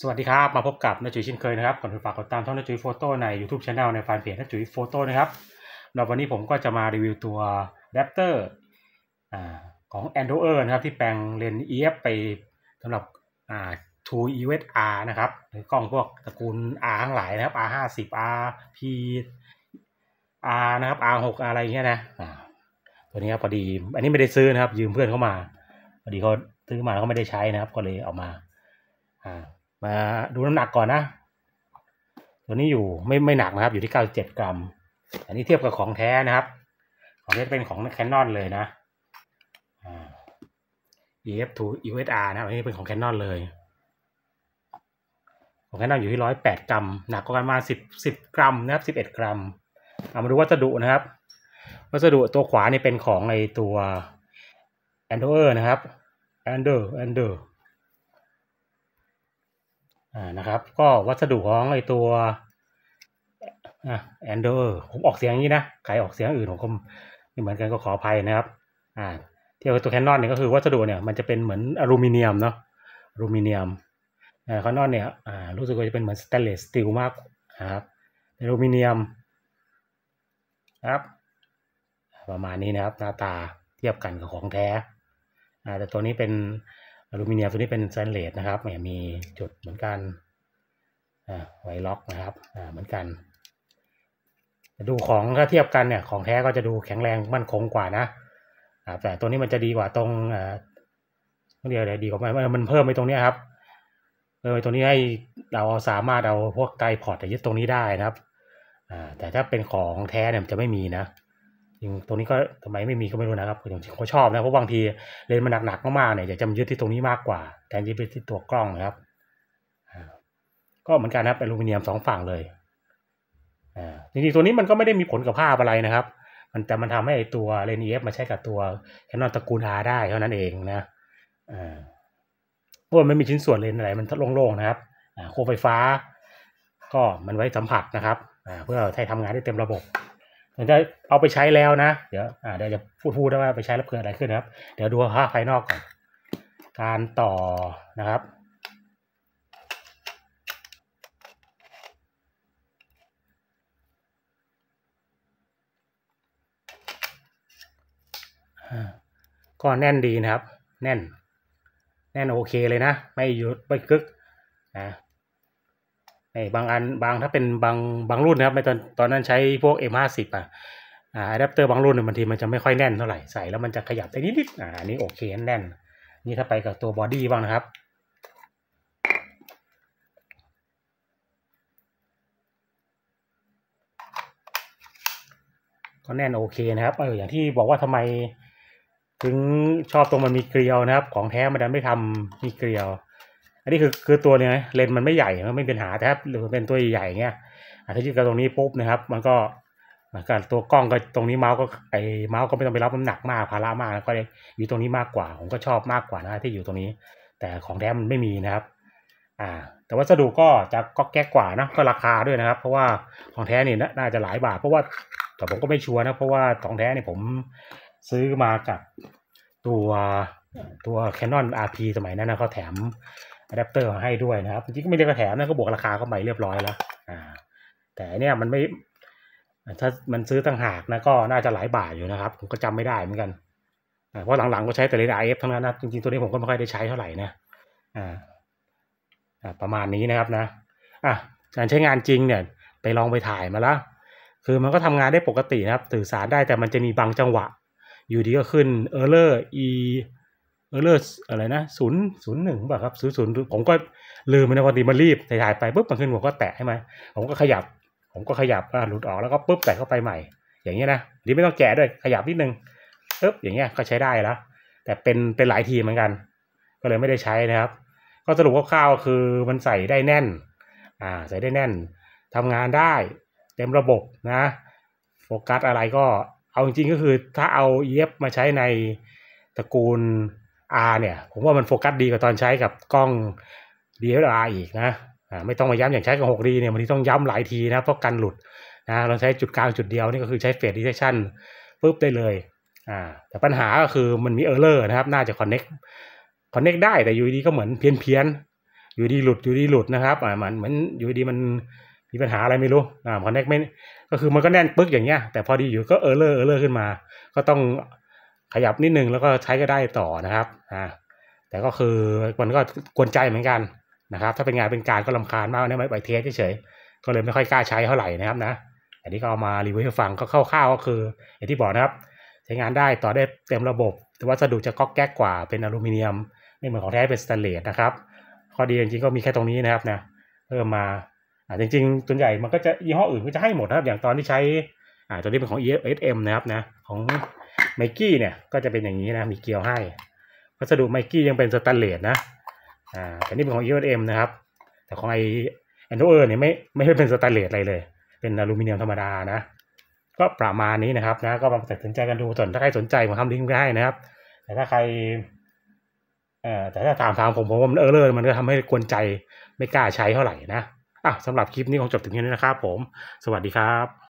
สวัสดีครับ มาพบกับนจุ๋ยชินเคยนะครับก่อนอื่นฝากกดตามช่องนจุ๋ยโฟโต้ใน YouTube c h anel ในแฟนเพจนจุ๋ยโฟโต้นะครับเราวันนี้ผมก็จะมารีวิวตัวแรปเตอร์ของ a n d r o i d นะครับ ที่แปลงเลน EF ไปสำหรับ True EOS R นะครับหรือกล้องพวกตระกูล R ทั้งหลายนะครับ R 5 0 R P R นะครับ R 6อะไรเงี้ยนะตัวนี้ครับพอดีอันนี้ไม่ได้ซื้อนะครับ ยืมเพื่อนเข้ามาพอดีเขาซื้อมาแล้วก็ไม่ได้ใช้นะครับก็เลยเอามามาดูน้ำหนักก่อนนะ ตัวนี้อยู่ไม่ไม่หนักนะครับอยู่ที่เก้าเจ็ดกรัม อันนี้เทียบกับของแท้นะครับ ของแท้เป็นของแคนนอนเลยนะ EF2 USR นะอันนี้เป็นของแคนนอนเลยของแคนนอนอยู่ที่ร้อยแปดกรัม หนักก็ประมาณสิบสิบกรัมนะครับสิบเอ็ดกรัมเอามาดูวัสดุนะครับ วัสดุตัวขวานี่เป็นของในตัวแอนเดอร์นะครับแอนเดอร์แอนเดอร์านะครับก็วัสดุของไอตัวแอนเดอร์ผมออกเสียงอย่างนี้นะใครออกเสียงอื่นผมก็มเหมือนกันก็ขออภัยนะครับอ่าเที่ยวตัวแคนนอนเนี่ยก็คือวัสดุเนี่ยมันจะเป็นเหมือนอลูมิเนียมเนาะอลูมิเนียมแคนนอนเนี่ยอ่ารู้สึกว่าจะเป็นเหมือนสแตนเลสสตีลมากนะครับอลูมิเนียมครับประมาณนี้นะครับหน้าตาเทียบกันกับของแท้อ่าแต่ตัวนี้เป็นอลูมิเนียมตัวนี้เป็นสแตนเลสนะครับเนี่ยมีจุดเหมือนกันไวล็อกนะครับเหมือนกันดูของถ้าเทียบกันเนี่ย ของแท้ก็จะดูแข็งแรงมั่นคงกว่านะแต่ตัวนี้มันจะดีกว่าตรงเดียวเลยดีกว่ามันเพิ่มไปตรงนี้ครับ เพิ่มไปตรงนี้ให้เราสามารถเอาพวกไกพอร์ตยึดตรงนี้ได้นะครับ แต่ถ้าเป็นของแท้เนี่ยจะไม่มีนะริงตรงนี้ก็ทำไมไม่มีก็ไม่รู้นะครับ่เขาชอบนะเพราะบางทีเลนมันหนักๆมากๆเนี่ยอยากจะยึดที่ตรงนี้มากกว่า แทนที่ไปที่ตัวกล้องนะครับก็เหมือนกันนะครับอลูมิเนียมสองฝั่งเลยอ่าจริงๆตัวนี้มันก็ไม่ได้มีผลกับภาพอะไรนะครับมันแต่มันทำให้ตัวเลนส์เอฟมาใช้กับตัวแคนนอนตระกูลอาได้เท่านั้นเองนะอ่าเพราะมันไม่มีชิ้นส่วนเลนส์อะไรมันโล่งๆนะครับอ่าโคไฟฟ้า ก็มันไว้สัมผัสนะครับอ่าเพื่อใช้ทำงานได้เต็มระบบจะเอาไปใช้แล้วนะเดี๋ยว อ่าเดี๋ยวจะพูดพูดได้ว่าไปใช้แล้วเกิดอะไรขึ้นครับ เดี๋ยวดูภาพภายนอกก่อน การต่อนะครับ ก็แน่นดีนะครับ แน่นแน่นโอเคเลยนะ ไม่ยุดไม่กึกนะไอ้บางอันบางถ้าเป็นบางบางรุ่นนะครับในตอนตอนนั้นใช้พวก M50 อ่ะอะอะแดปเตอร์บางรุ่นเนี่ยบางทีมันจะไม่ค่อยแน่นเท่าไหร่ใส่แล้วมันจะขยับได้นิดๆอ่านี่โอเคแน่น นี่ถ้าไปกับตัวบอดี้บ้างนะครับ ก็แน่นโอเค นะครับเอออย่างที่บอกว่าทำไมถึงชอบตรงมันมีเกลียวนะครับ ของแท้มันดันไม่ทำมีเกลียวอันนี้คือคือตัวเนี่ยเลนมันไม่ใหญ่มันไม่เป็นหาแต่ถ้าหรือเป็นตัวใหญ่ๆเงี้ยถ้ายึดกับตรงนี้ปุ๊บนะครับ มันก็การตัวกล้องก็ตรงนี้เมาส์ก็ไอเมาส์ก็ไม่ต้องไปรับน้ำหนักมากภาระมากก็เลยอยู่ตรงนี้มากกว่าผมก็ชอบมากกว่านะที่อยู่ตรงนี้ แต่ของแท้มันไม่มีนะครับอ่าแต่วัสดุก็จะก็แก๊กกว่านะก็ราคาด้วยนะครับ เพราะว่าของแท้นี่น่าจะหลายบาท เพราะว่าแต่ผมก็ไม่ชัวร์นะเพราะว่าของแท้นี่ผมซื้อมากับตัวตัว Canon RP สมัยนั้นนะเขาแถมอะแดปเตอร์มาให้ด้วยนะครับจริงๆก็ไม่ได้กระแถมนะก็บวกราคาเข้าไปเรียบร้อยแล้วอ่าแต่เนี่ยมันไม่ถ้ามันซื้อต่างหากนะก็น่าจะหลายบาทอยู่นะครับผมก็จำไม่ได้เหมือนกันเพราะหลังๆก็ใช้แต่เลนส์อ f ทั้งนั้นนะจริงๆตัวนี้ผมก็ไม่ค่อยได้ใช้เท่าไหร่นะอ่าประมาณนี้นะครับนะอ่ะการใช้งานจริงเนี่ยไปลองไปถ่ายมาแล้ว คือมันก็ทำงานได้ปกตินะครับสื่อสารได้แต่มันจะมีบางจังหวะ อยู่ดีก็ขึ้นเเออร์ลอร์อีออเลอร์อะไรนะศูนย์ศูนย์หนึ่งป่ะครับศูนย์ศูนย์ผมก็ลืมไปนะพอดีมันรีบถ่ายไปปุ๊บมันขึ้นผมก็แตะให้มผมก็ขยับ ผมก็ขยับหลุดออกแล้วก็ปุ๊บแตะเข้าไปใหม่ อย่างเงี้ยนะรีอไม่ต้องแกะด้วยขยับนิดนึงปุ๊บอย่างเงี้ยก็ใช้ได้แล้ว แต่เป็นเป็นหลายทีเหมือนกัน ก็เลยไม่ได้ใช้นะครับ ก็สรุปคร่าวๆคือมันใส่ได้แน่นอ่าใส่ได้แน่นทำงานได้เต็มระบบนะโฟกัสอะไรก็เอาจริงก็คือ ถ้าเอาเย็บมาใช้ในตระกูล R เนี่ยผมว่ามันโฟกัสดีกว่าตอนใช้กับกล้อง DSLR อีกนะไม่ต้องมาย้ำอย่างใช้กับ 6D เนี่ยมันทีต้องย้ำหลายทีนะเพราะกันหลุดนะเราใช้จุดกลางจุดเดียวนี่ก็คือใช้เฟสดิเทชันปุ๊บได้เลยอ่าแต่ปัญหาก็คือมันมีเออร์เลอร์นะครับน่าจะคอนเน็กคอนเน็กได้แต่อยู่ดีก็เหมือนเพี้ยนเพี้ยนอยู่ดีหลุดอยู่ดีหลุดนะครับอ่ามันเหมือนอยู่ดีมันมีปัญหาอะไรไม่รู้อ่าคอนเน็กไม่ก็คือมันก็แน่นปึ๊กอย่างเงี้ยแต่พอดีอยู่ก็เออร์เลอร์เออร์เลอร์ขึ้นมา ก็ต้องขยับนิดนึงแล้วก็ใช้ก็ได้ต่อนะครับอ่าแต่ก็คือมันก็กวนใจเหมือนกันนะครับถ้าเป็นงานเป็นการก็ลำคาญมากนะไม่ไปเทสเฉยก็เลยไม่ค่อยกล้าใช้เท่าไหร่นะครับนะอันนี้ก็เอามารีวิวให้ฟังก็คร่าวๆก็คืออย่างที่บอกนะครับใช้งานได้ต่อได้เต็มระบบแต่วัสดุจะก๊อกแก๊กกว่าเป็นอลูมิเนียม ไม่เหมือนของแท้เป็นสแตนเลสนะครับข้อดีจริงๆก็มีแค่ตรงนี้นะครับนะเพิ่มมาจริงๆตัวใหญ่มันก็จะยี่ห้ออื่นก็จะให้หมดนะครับอย่างตอนที่ใช้อ่าตัวนี้เป็นของ ESM นะครับนะของไมกี้เนี่ยก็จะเป็นอย่างนี้นะมีเกลียวให้วัสดุไมกี้ยังเป็นสแตนเลสนะอ่าแต่นี่เป็นของ EOM นะครับ แต่ของไอแอนโดเออร์เนี่ยไม่ไม่ได้เป็นสแตนเลสอะไรเลย เป็นอลูมิเนียมธรรมดานะก็ประมาณนี้นะครับนะก็ลองตัดสินใจกันดูส่วนถ้าใครสนใจผมทำลิงก์ไว้ให้นะครับ แต่ถ้าใครเอ่อแต่ถ้าถามทางผมผมว่ามันเออร์เลอร์มันก็ทำให้กวนใจไม่กล้าใช้เท่าไหร่นะอ่ะสำหรับคลิปนี้คงจบถึงแค่นี้นะครับผม สวัสดีครับ